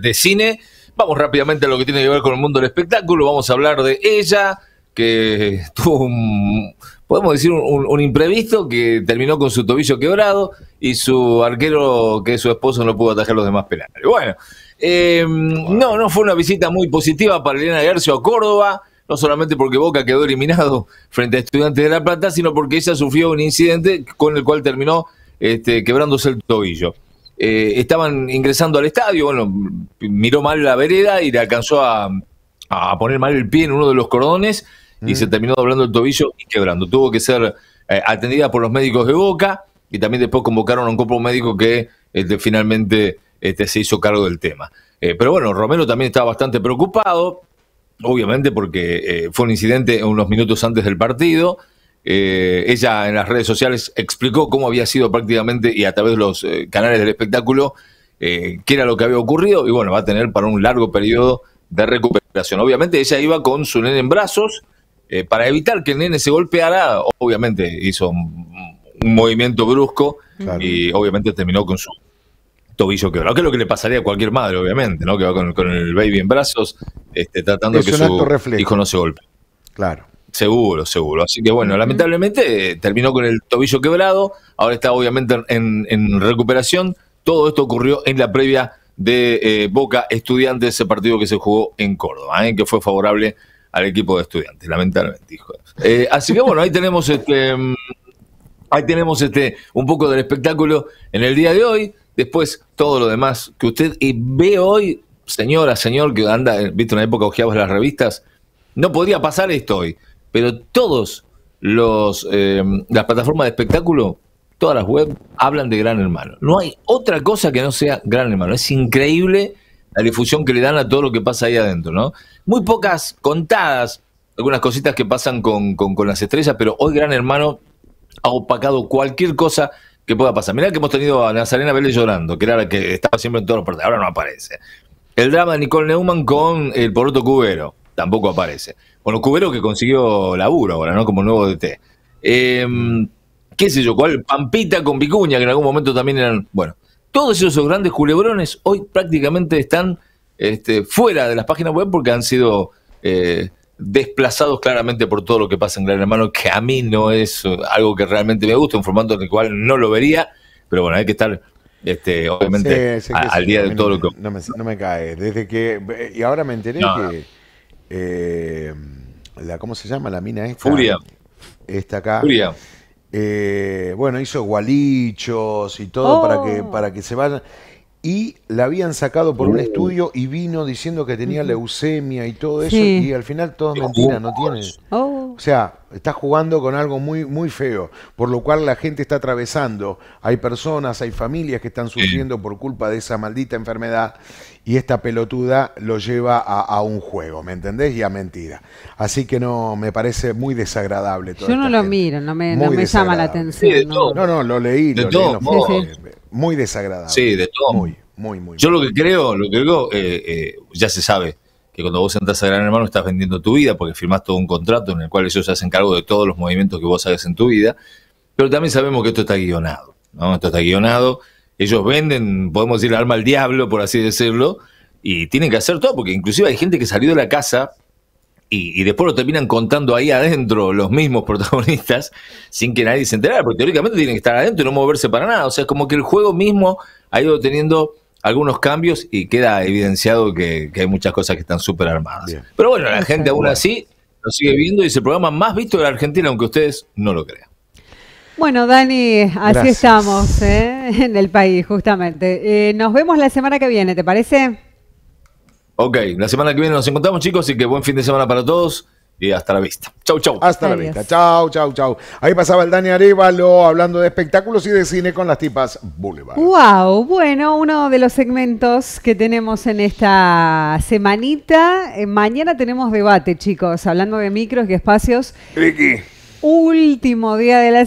de, cine. Vamos rápidamente a lo que tiene que ver con el mundo del espectáculo. Vamos a hablar de ella, que tuvo un, podemos decir, un, imprevisto que terminó con su tobillo quebrado y su arquero, que es su esposo, no pudo atajar los demás penales. Bueno, eh, no, no fue una visita muy positiva para Elena García a Córdoba, no solamente porque Boca quedó eliminado frente a Estudiantes de La Plata, sino porque ella sufrió un incidente con el cual terminó este, quebrándose el tobillo. Eh, estaban ingresando al estadio, bueno, miró mal la vereda y le alcanzó a, poner mal el pie en uno de los cordones y se terminó doblando el tobillo y quebrando. Tuvo que ser eh, atendida por los médicos de Boca y también después convocaron a un copo médico que este, finalmente este, se hizo cargo del tema. Eh, pero bueno, Romero también estaba bastante preocupado, obviamente porque fue un incidente unos minutos antes del partido eh, ella en las redes sociales explicó cómo había sido prácticamente y a través de los eh, canales del espectáculo eh, qué era lo que había ocurrido y bueno, va a tener para un largo periodo de recuperación. Obviamente ella iba con su nene en brazos para evitar que el nene se golpeara, obviamente hizo un, movimiento brusco y obviamente terminó con su tobillo quebrado, que es lo que le pasaría a cualquier madre, obviamente, ¿no? que va con, el baby en brazos este, tratando de que su hijo no se golpe. Claro. Seguro, seguro. Así que bueno, lamentablemente eh, terminó con el tobillo quebrado, ahora está obviamente en, recuperación. Todo esto ocurrió en la previa de eh, Boca Estudiantes, ese partido que se jugó en Córdoba, eh, que fue favorable al equipo de Estudiantes, lamentablemente. así que bueno, ahí tenemos este, mm, ahí tenemos este un poco del espectáculo en el día de hoy. Después todo lo demás que usted ve hoy, señora, señor, que anda, viste, una época ojeabas las revistas, no podría pasar esto hoy pero todos los em, las plataformas de espectáculo, todas las web hablan de Gran Hermano. No hay otra cosa que no sea Gran Hermano. Es increíble la difusión que le dan a todo lo que pasa ahí adentro, ¿no? Muy pocas contadas, algunas cositas que pasan con, las estrellas, pero hoy Gran Hermano ha opacado cualquier cosa que pueda pasar. Mirá que hemos tenido a Nazarena Vélez llorando, que era la que estaba siempre en todos los portales, ahora no aparece. El drama de Nicole Neumann con el Poroto Cubero tampoco aparece. Bueno, Cubero que consiguió laburo ahora, ¿no? Como nuevo DT. Eh, em, ¿Qué sé yo? ¿Cuál? Pampita con Vicuña, que en algún momento también eran. Bueno, todos esos grandes culebrones hoy prácticamente están este, fuera de las páginas web porque han sido. Eh, desplazados claramente por todo lo que pasa en Gran Hermano, que a mí no es algo que realmente me gusta, un formato en el cual no lo vería, pero bueno, hay que estar este, obviamente al día de todo lo que... No me, cae, desde que... Eh, y ahora me enteré que eh, la, ¿cómo se llama? La mina esta. Furia. Esta acá. Furia. Eh, bueno, hizo gualichos y todo para, que, oh. para que se vayan. Y la habían sacado por un uh. estudio y vino diciendo que tenía leucemia y todo eso. Y al final es mentira, no tiene. Oh. O sea, Está jugando con algo muy, muy feo, por lo cual la gente está atravesando. Hay personas, hay familias que están sufriendo por culpa de esa maldita enfermedad y esta pelotuda lo lleva a, un juego, ¿me entendés? Y a mentira. Así que no, me parece muy desagradable todo Yo no lo miro, no me, llama la atención. no. no. lo leí, lo todo, leí Muy desagradable. Sí, de todo. Muy, muy, muy. Yo lo que creo, lo que digo, ya se sabe que cuando vos entras a Gran Hermano estás vendiendo tu vida porque firmás todo un contrato en el cual ellos se hacen cargo de todos los movimientos que vos hagas en tu vida, pero también sabemos que esto está guionado, ¿no? Esto está guionado, ellos venden, podemos decir, alma al diablo, por así decirlo, y tienen que hacer todo, porque inclusive hay gente que salió de la casa y, y, después lo terminan contando ahí adentro los mismos protagonistas sin que nadie se enterara, porque teóricamente tienen que estar adentro y no moverse para nada, o sea, es como que el juego mismo ha ido teniendo algunos cambios y queda evidenciado que, hay muchas cosas que están súper armadas. Pero bueno, la gente aún así lo sigue viendo y es el programa más visto de la Argentina, aunque ustedes no lo crean. Bueno, Dani, así estamos ¿eh? en el país, justamente. Eh, nos vemos la semana que viene, ¿te parece? Ok, la semana que viene nos encontramos, chicos, y que buen fin de semana para todos y hasta la vista. Chau, chau. Hasta la vista. Chau, chau, chau. Ahí pasaba el Dani Arevalo hablando de espectáculos y de cine con las tipas Boulevard. Wow, bueno, uno de los segmentos que tenemos en esta semanita. Eh, mañana tenemos debate, chicos, hablando de micros y espacios. Ricky. Último día de la